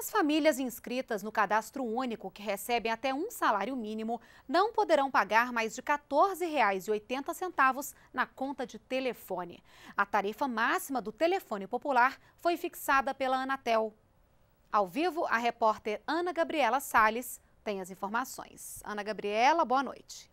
As famílias inscritas no cadastro único que recebem até um salário mínimo não poderão pagar mais de R$ 14,80 na conta de telefone. A tarifa máxima do telefone popular foi fixada pela Anatel. Ao vivo, a repórter Ana Gabriela Sales tem as informações. Ana Gabriela, boa noite.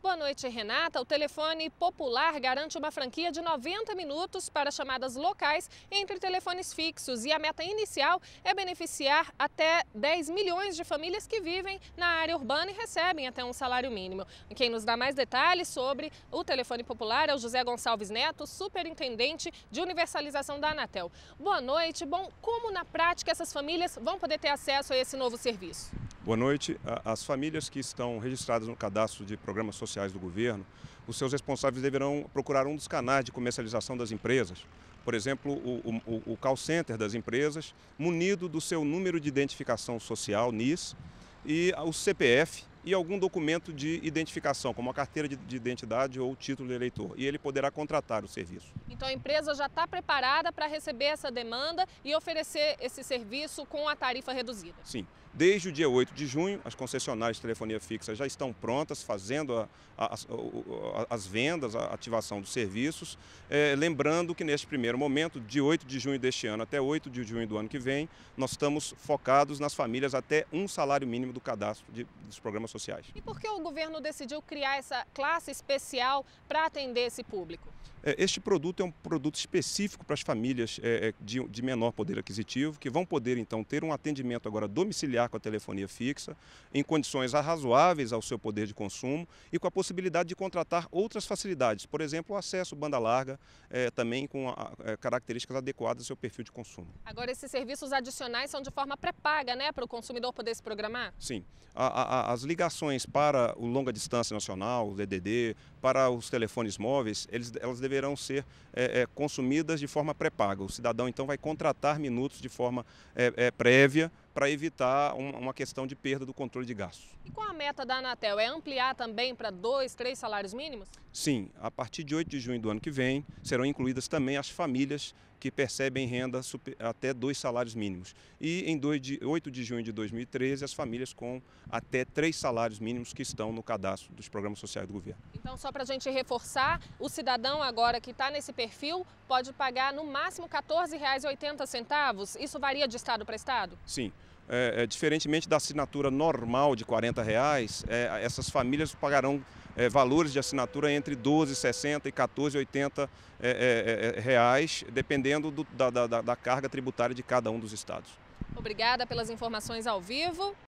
Boa noite, Renata. O telefone popular garante uma franquia de 90 minutos para chamadas locais entre telefones fixos e a meta inicial é beneficiar até 10 milhões de famílias que vivem na área urbana e recebem até um salário mínimo. Quem nos dá mais detalhes sobre o telefone popular é o José Gonçalves Neto, superintendente de universalização da Anatel. Boa noite. Bom, como na prática essas famílias vão poder ter acesso a esse novo serviço? Boa noite. As famílias que estão registradas no cadastro de programas sociais do governo, os seus responsáveis deverão procurar um dos canais de comercialização das empresas. Por exemplo, o, o, o call center das empresas, munido do seu número de identificação social, NIS, e o CPF, e algum documento de identificação, como a carteira de, de identidade ou o título de eleitor, e ele poderá contratar o serviço. Então a empresa já está preparada para receber essa demanda e oferecer esse serviço com a tarifa reduzida? Sim. Desde o dia 8 de junho, as concessionárias de telefonia fixa já estão prontas, fazendo a, a, a, as vendas, a ativação dos serviços. É, lembrando que neste primeiro momento, de 8 de junho deste ano até 8 de junho do ano que vem, nós estamos focados nas famílias até um salário mínimo do cadastro de, dos programas sociais sociais. E por que o governo decidiu criar essa classe especial para atender esse público? É, este produto é um produto específico para as famílias é, é, de menor poder aquisitivo, que vão poder então ter um atendimento agora domiciliar com a telefonia fixa, em condições razoáveis ao seu poder de consumo e com a possibilidade de contratar outras facilidades, por exemplo, o acesso banda larga, também com características adequadas ao seu perfil de consumo. Agora, esses serviços adicionais são de forma pré-paga, né, para o consumidor poder se programar? Sim. as ligações para o longa distância nacional, o DDD, para os telefones móveis, elas elas deverão ser é, é, consumidas de forma pré-paga. O cidadão então vai contratar minutos de forma é, é prévia para evitar uma questão de perda do controle de gastos. E qual a meta da Anatel? É ampliar também para dois, três salários mínimos? Sim, a partir de 8 de junho do ano que vem serão incluídas também as famílias que percebem renda até dois salários mínimos. E em 2 de, 8 de junho de 2013, as famílias com até três salários mínimos que estão no cadastro dos programas sociais do governo. Então, só para a gente reforçar, o cidadão agora que está nesse perfil pode pagar no máximo R$ 14,80. Isso varia de estado para estado? Sim é, é, diferentemente da assinatura normal de 40 reais, é, essas famílias pagarão é, valores de assinatura entre 12,60 e 14,80 é, é, reais, dependendo do, da, da, da carga tributária de cada um dos estados. Obrigada pelas informações ao vivo.